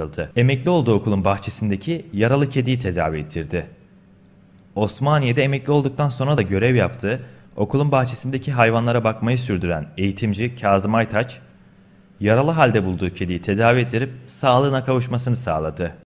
kıldı. Emekli olduğu okulun bahçesindeki yaralı kediyi tedavi ettirdi. Osmaniye'de emekli olduktan sonra da görev yaptı. Okulun bahçesindeki hayvanlara bakmayı sürdüren eğitimci Kazım Aytaç, yaralı halde bulduğu kediyi tedavi ettirip sağlığına kavuşmasını sağladı.